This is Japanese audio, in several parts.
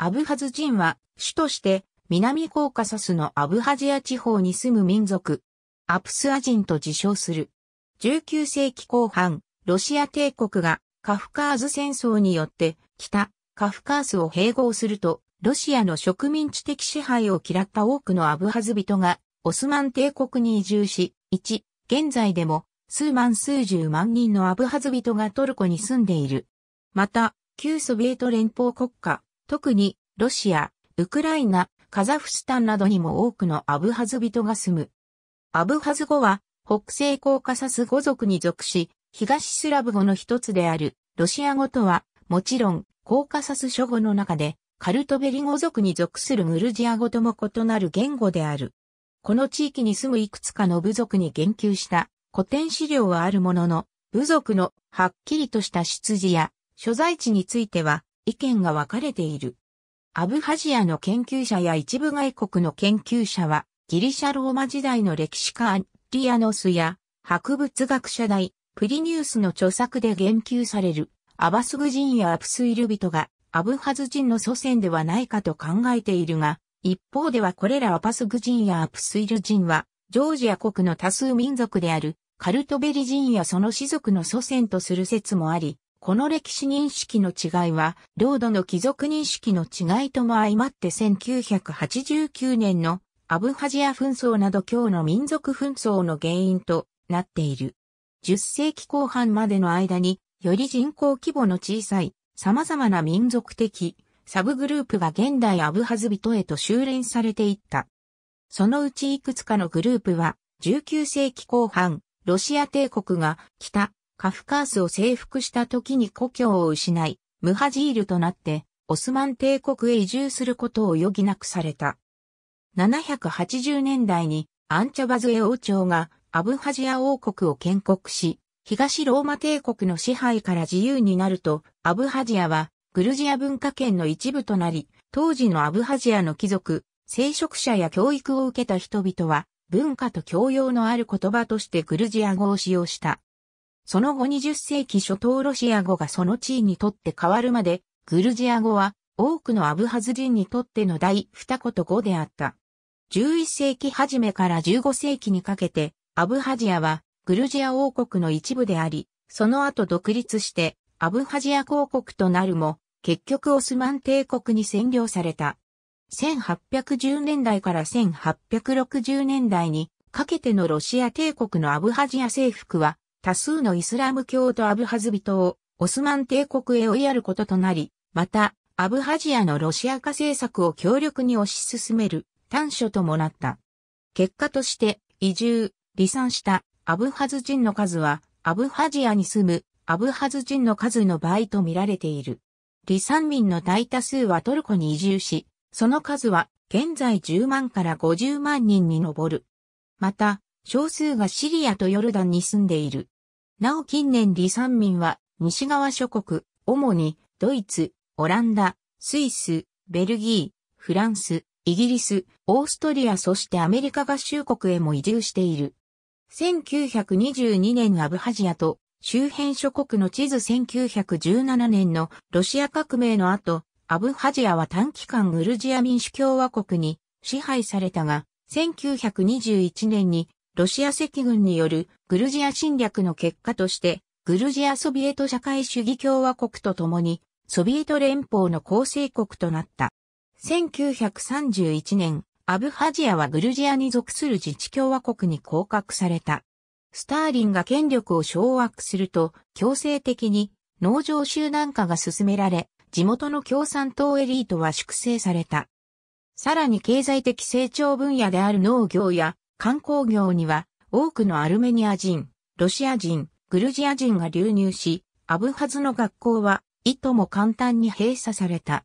アブハズ人は、主として、南コーカサスのアブハジア地方に住む民族、アプスア人と自称する。19世紀後半、ロシア帝国がカフカーズ戦争によって北カフカースを併合すると、ロシアの植民地的支配を嫌った多くのアブハズ人がオスマン帝国に移住し、1、現在でも数万数十万人のアブハズ人がトルコに住んでいる。また、旧ソビエト連邦国家特に、ロシア、ウクライナ、カザフスタンなどにも多くのアブハズ人が住む。アブハズ語は、北西コーカサス語族に属し、東スラブ語の一つである、ロシア語とは、もちろん、コーカサス諸語の中で、カルトベリ語族に属するグルジア語とも異なる言語である。この地域に住むいくつかの部族に言及した古典資料はあるものの、部族のはっきりとした出自や所在地については意見が分かれている。アブハジアの研究者や一部外国の研究者は、ギリシャ・ローマ時代の歴史家アッリアノスや、博物学者大、プリニュースの著作で言及される、アバスグ人やアプスイル人が、アブハズ人の祖先ではないかと考えているが、一方ではこれらアパスグ人やアプスイル人は、ジョージア国の多数民族である、カルトベリ人やその氏族の祖先とする説もあり、この歴史認識の違いは、領土の貴族認識の違いとも相まって1989年のアブハジア紛争など今日の民族紛争の原因となっている。10世紀後半までの間に、より人口規模の小さい、様々な民族的、サブグループが現代アブハズ人へと修練されていった。そのうちいくつかのグループは、19世紀後半、ロシア帝国が北カフカースを征服した時に故郷を失い、ムハジールとなって、オスマン帝国へ移住することを余儀なくされた。780年代にアンチャバズエ王朝がアブハジア王国を建国し、東ローマ帝国の支配から自由になると、アブハジアはグルジア文化圏の一部となり、当時のアブハジアの貴族、聖職者や教育を受けた人々は、文化と教養のある言葉としてグルジア語を使用した。その後20世紀初頭ロシア語がその地位にとって変わるまで、グルジア語は多くのアブハズ人にとっての第二言語であった。11世紀初めから15世紀にかけて、アブハジアはグルジア王国の一部であり、その後独立してアブハジア公国となるも、結局オスマン帝国に占領された。1810年代から1860年代にかけてのロシア帝国のアブハジア征服は多数のイスラム教徒アブハズ人をオスマン帝国へ追いやることとなり、また、アブハジアのロシア化政策を強力に推し進める短所ともなった。結果として、移住、離散したアブハズ人の数は、アブハジアに住むアブハズ人の数の倍と見られている。離散民の大多数はトルコに移住し、その数は現在10万から50万人に上る。また、少数がシリアとヨルダンに住んでいる。なお近年離散民は西側諸国、主にドイツ、オランダ、スイス、ベルギー、フランス、イギリス、オーストリアそしてアメリカ合衆国へも移住している。1922年アブハジアと周辺諸国の地図1917年のロシア革命の後、アブハジアは短期間グルジア民主共和国に支配されたが、1921年にロシア赤軍によるグルジア侵略の結果として、グルジアソビエト社会主義共和国と共に、ソビエト連邦の構成国となった。1931年、アブハジアはグルジアに属する自治共和国に降格された。スターリンが権力を掌握すると、強制的に農場集団化が進められ、地元の共産党エリートは粛清された。さらに経済的成長分野である農業や観光業には多くのアルメニア人、ロシア人、グルジア人が流入し、アブハズの学校はいとも簡単に閉鎖された。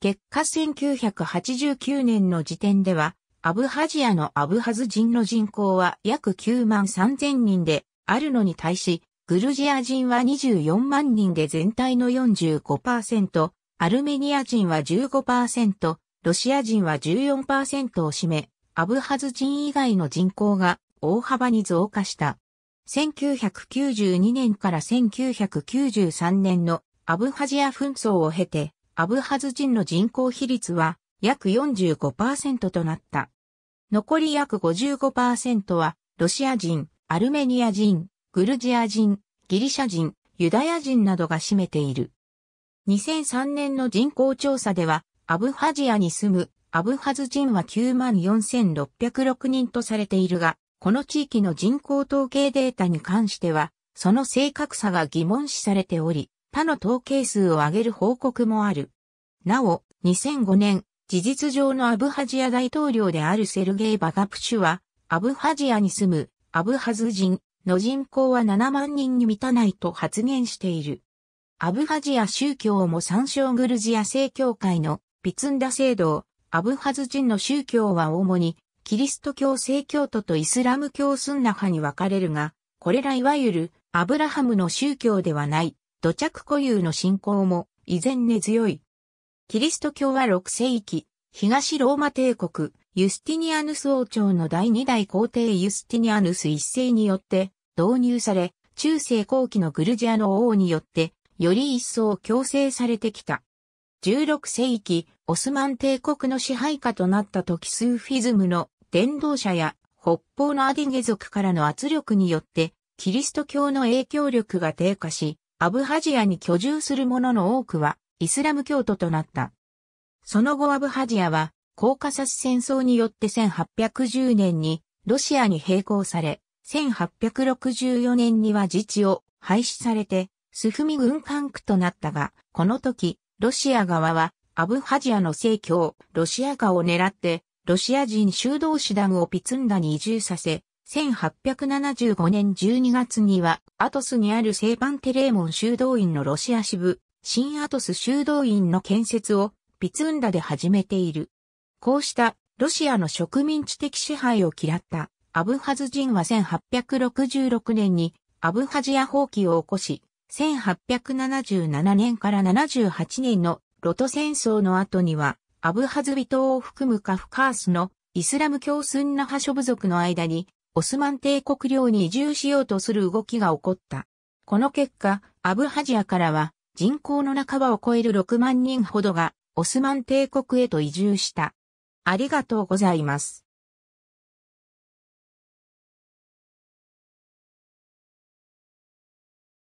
結果1989年の時点では、アブハジアのアブハズ人の人口は約9万3000人であるのに対し、グルジア人は24万人で全体の45%、アルメニア人は15%、ロシア人は14%を占め、アブハズ人以外の人口が大幅に増加した。1992年から1993年のアブハジア紛争を経て、アブハズ人の人口比率は約45%となった。残り約55%はロシア人、アルメニア人、グルジア人、ギリシャ人、ユダヤ人などが占めている。2003年の人口調査では、アブハジアに住むアブハズ人は94,606人とされているが、この地域の人口統計データに関しては、その正確さが疑問視されており、他の統計数を上げる報告もある。なお、2005年、事実上のアブハジア大統領であるセルゲイ・バガプシュは、アブハジアに住むアブハズ人の人口は7万人に満たないと発言している。アブハジア宗教も参照グルジア正教会のピツンダ制度アブハズ人の宗教は主に、キリスト教正教徒とイスラム教スンナ派に分かれるが、これらいわゆるアブラハムの宗教ではない、土着固有の信仰も依然根強い。キリスト教は6世紀、東ローマ帝国、ユスティニアヌス王朝の第2代皇帝ユスティニアヌス一世によって導入され、中世後期のグルジアの王によって、より一層強制されてきた。16世紀、オスマン帝国の支配下となった時スーフィズムの伝道者や北方のアディゲ族からの圧力によって、キリスト教の影響力が低下し、アブハジアに居住する者の多くはイスラム教徒となった。その後アブハジアは、コーカサス戦争によって1810年にロシアに併合され、1864年には自治を廃止されて、スフミ軍管区となったが、この時、ロシア側はアブハジアの正教、ロシア化を狙って、ロシア人修道士団をピツンダに移住させ、1875年12月には、アトスにある聖パンテレーモン修道院のロシア支部、新アトス修道院の建設をピツンダで始めている。こうしたロシアの植民地的支配を嫌ったアブハズ人は1866年にアブハジア放棄を起こし、1877年から78年のロト戦争の後には、アブハズビ島を含むカフカースのイスラム教スンナ派諸部族の間に、オスマン帝国領に移住しようとする動きが起こった。この結果、アブハジアからは人口の半ばを超える6万人ほどがオスマン帝国へと移住した。ありがとうございます。